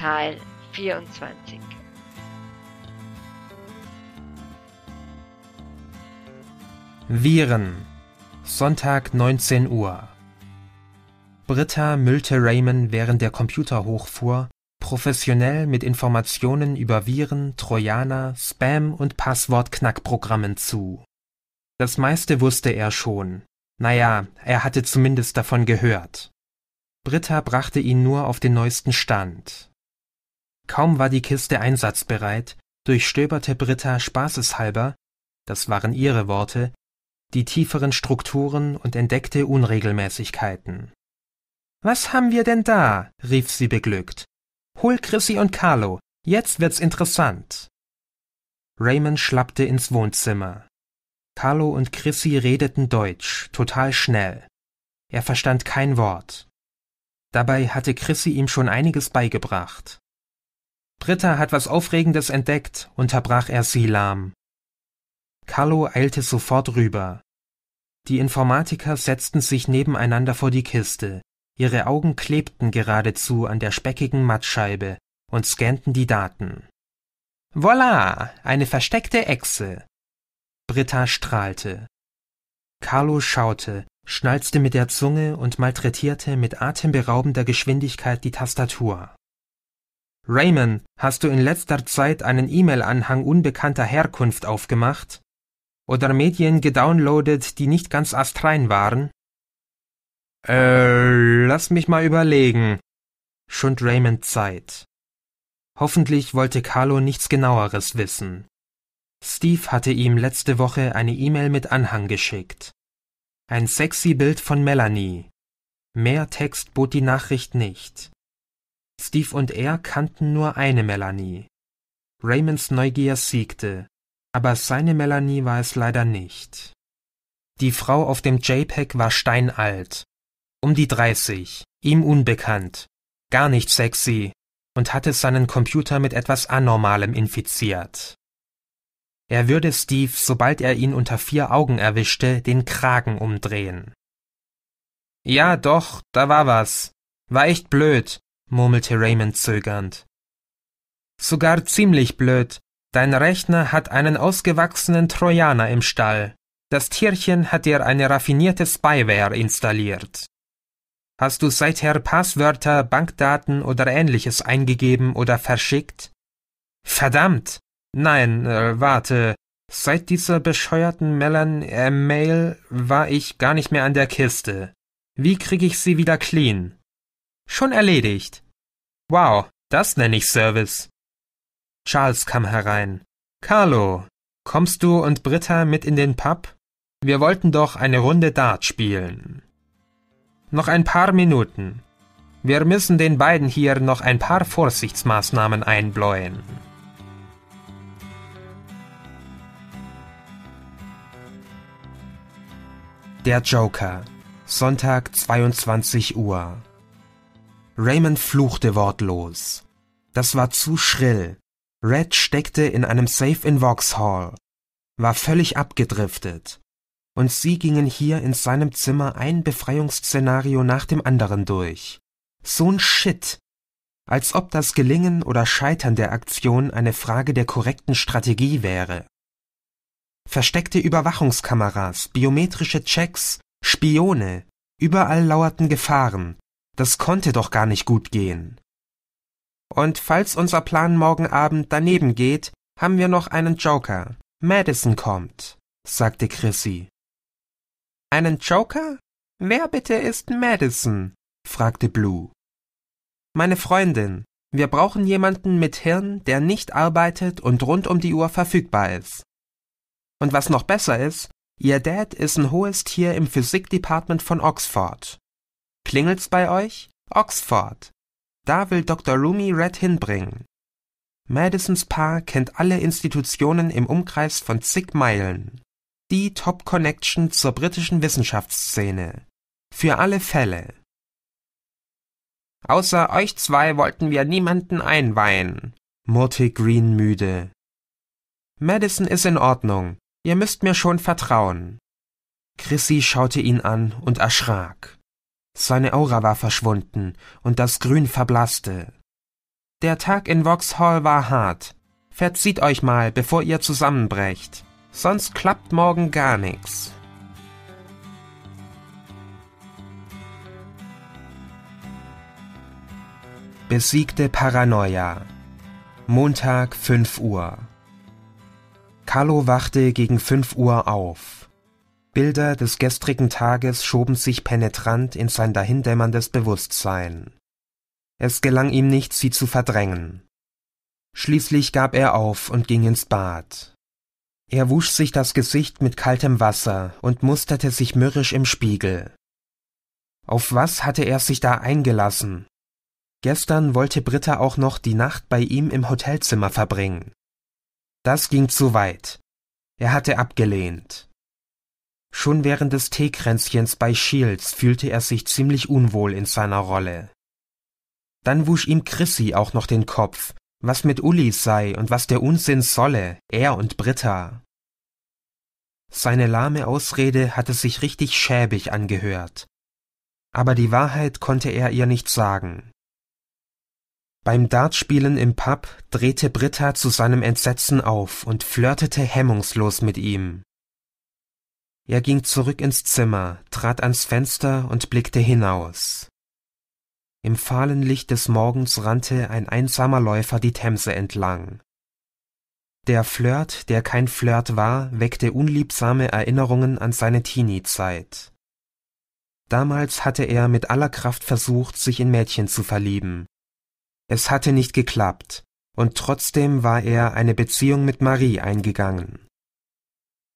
Teil 24. Viren. Sonntag 19 Uhr. Britta müllte Raymond während der Computer hochfuhr, professionell mit Informationen über Viren, Trojaner, Spam und Passwortknackprogrammen zu. Das meiste wusste er schon. Naja, er hatte zumindest davon gehört. Britta brachte ihn nur auf den neuesten Stand kaum war die kiste einsatzbereit durchstöberte britta spaßeshalber das waren ihre worte die tieferen strukturen und entdeckte unregelmäßigkeiten was haben wir denn da rief sie beglückt hol chrissy und carlo jetzt wird's interessant raymond schlappte ins wohnzimmer carlo und chrissy redeten deutsch total schnell er verstand kein wort dabei hatte chrissy ihm schon einiges beigebracht Britta hat was Aufregendes entdeckt, unterbrach er sie lahm. Carlo eilte sofort rüber. Die Informatiker setzten sich nebeneinander vor die Kiste. Ihre Augen klebten geradezu an der speckigen Mattscheibe und scannten die Daten. Voila, eine versteckte Echse. Britta strahlte. Carlo schaute, schnalzte mit der Zunge und malträtierte mit atemberaubender Geschwindigkeit die Tastatur. Raymond, hast du in letzter Zeit einen E-Mail-Anhang unbekannter Herkunft aufgemacht? Oder Medien gedownloadet, die nicht ganz astrein waren? Äh, lass mich mal überlegen. Schund Raymond Zeit. Hoffentlich wollte Carlo nichts genaueres wissen. Steve hatte ihm letzte Woche eine E-Mail mit Anhang geschickt. Ein sexy Bild von Melanie. Mehr Text bot die Nachricht nicht. Steve und er kannten nur eine Melanie. Raymonds Neugier siegte, aber seine Melanie war es leider nicht. Die Frau auf dem JPEG war steinalt, um die 30, ihm unbekannt, gar nicht sexy und hatte seinen Computer mit etwas Anormalem infiziert. Er würde Steve, sobald er ihn unter vier Augen erwischte, den Kragen umdrehen. Ja, doch, da war was. War echt blöd murmelte Raymond zögernd. Sogar ziemlich blöd. Dein Rechner hat einen ausgewachsenen Trojaner im Stall. Das Tierchen hat dir eine raffinierte Spyware installiert. Hast du seither Passwörter, Bankdaten oder ähnliches eingegeben oder verschickt? Verdammt! Nein, äh, warte. Seit dieser bescheuerten Melan-Mail äh, war ich gar nicht mehr an der Kiste. Wie krieg ich sie wieder clean? Schon erledigt. Wow, das nenne ich Service. Charles kam herein. Carlo, kommst du und Britta mit in den Pub? Wir wollten doch eine Runde Dart spielen. Noch ein paar Minuten. Wir müssen den beiden hier noch ein paar Vorsichtsmaßnahmen einbläuen. Der Joker. Sonntag 22 Uhr. Raymond fluchte wortlos. Das war zu schrill. Red steckte in einem Safe in Vauxhall, war völlig abgedriftet. Und sie gingen hier in seinem Zimmer ein Befreiungsszenario nach dem anderen durch. So'n Shit. Als ob das Gelingen oder Scheitern der Aktion eine Frage der korrekten Strategie wäre. Versteckte Überwachungskameras, biometrische Checks, Spione, überall lauerten Gefahren, das konnte doch gar nicht gut gehen. Und falls unser Plan morgen Abend daneben geht, haben wir noch einen Joker. Madison kommt, sagte Chrissy. Einen Joker? Wer bitte ist Madison? fragte Blue. Meine Freundin, wir brauchen jemanden mit Hirn, der nicht arbeitet und rund um die Uhr verfügbar ist. Und was noch besser ist, ihr Dad ist ein hohes Tier im Physikdepartment von Oxford. Klingelt's bei euch? Oxford. Da will Dr. Rumi Red hinbringen. Madisons Paar kennt alle Institutionen im Umkreis von zig Meilen. Die Top-Connection zur britischen Wissenschaftsszene. Für alle Fälle. Außer euch zwei wollten wir niemanden einweihen, murrte Green müde. Madison ist in Ordnung. Ihr müsst mir schon vertrauen. Chrissy schaute ihn an und erschrak. Seine Aura war verschwunden und das Grün verblasste. Der Tag in Vauxhall war hart. Verzieht euch mal, bevor ihr zusammenbrecht. Sonst klappt morgen gar nichts. Besiegte Paranoia. Montag 5 Uhr. Carlo wachte gegen 5 Uhr auf. Bilder des gestrigen Tages schoben sich penetrant in sein dahindämmerndes Bewusstsein. Es gelang ihm nicht, sie zu verdrängen. Schließlich gab er auf und ging ins Bad. Er wusch sich das Gesicht mit kaltem Wasser und musterte sich mürrisch im Spiegel. Auf was hatte er sich da eingelassen? Gestern wollte Britta auch noch die Nacht bei ihm im Hotelzimmer verbringen. Das ging zu weit. Er hatte abgelehnt. Schon während des Teekränzchens bei Shields fühlte er sich ziemlich unwohl in seiner Rolle. Dann wusch ihm Chrissy auch noch den Kopf, was mit Uli sei und was der Unsinn solle, er und Britta. Seine lahme Ausrede hatte sich richtig schäbig angehört. Aber die Wahrheit konnte er ihr nicht sagen. Beim Dartspielen im Pub drehte Britta zu seinem Entsetzen auf und flirtete hemmungslos mit ihm. Er ging zurück ins Zimmer, trat ans Fenster und blickte hinaus. Im fahlen Licht des Morgens rannte ein einsamer Läufer die Themse entlang. Der Flirt, der kein Flirt war, weckte unliebsame Erinnerungen an seine Teenie-Zeit. Damals hatte er mit aller Kraft versucht, sich in Mädchen zu verlieben. Es hatte nicht geklappt, und trotzdem war er eine Beziehung mit Marie eingegangen.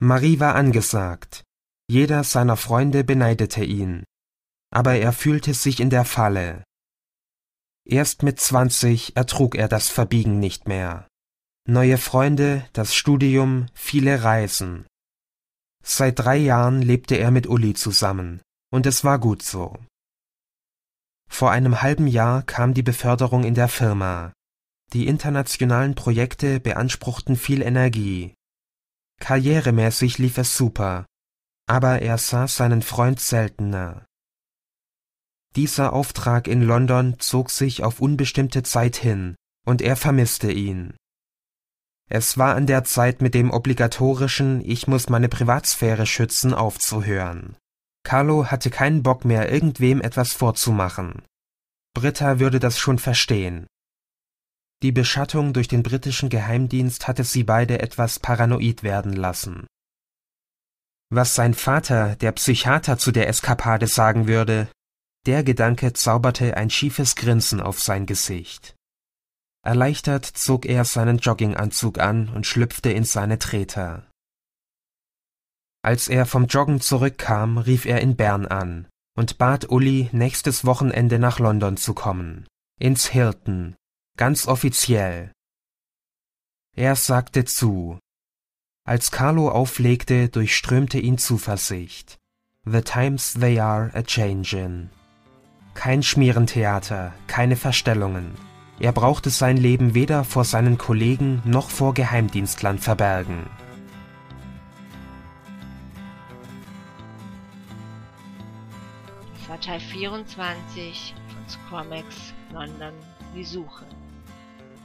Marie war angesagt, jeder seiner Freunde beneidete ihn, aber er fühlte sich in der Falle. Erst mit 20 ertrug er das Verbiegen nicht mehr. Neue Freunde, das Studium, viele Reisen. Seit drei Jahren lebte er mit Uli zusammen, und es war gut so. Vor einem halben Jahr kam die Beförderung in der Firma. Die internationalen Projekte beanspruchten viel Energie, Karrieremäßig lief es super, aber er sah seinen Freund seltener. Dieser Auftrag in London zog sich auf unbestimmte Zeit hin, und er vermisste ihn. Es war an der Zeit, mit dem obligatorischen Ich muss meine Privatsphäre schützen aufzuhören. Carlo hatte keinen Bock mehr, irgendwem etwas vorzumachen. Britta würde das schon verstehen die Beschattung durch den britischen Geheimdienst hatte sie beide etwas paranoid werden lassen. Was sein Vater, der Psychiater, zu der Eskapade sagen würde, der Gedanke zauberte ein schiefes Grinsen auf sein Gesicht. Erleichtert zog er seinen Jogginganzug an und schlüpfte in seine Treter. Als er vom Joggen zurückkam, rief er in Bern an und bat Uli, nächstes Wochenende nach London zu kommen, ins Hilton, Ganz offiziell. Er sagte zu. Als Carlo auflegte, durchströmte ihn Zuversicht. The times they are a changin'. Kein Schmierentheater, keine Verstellungen. Er brauchte sein Leben weder vor seinen Kollegen noch vor Geheimdienstlern verbergen. Das 24 von Squamex London Die Suche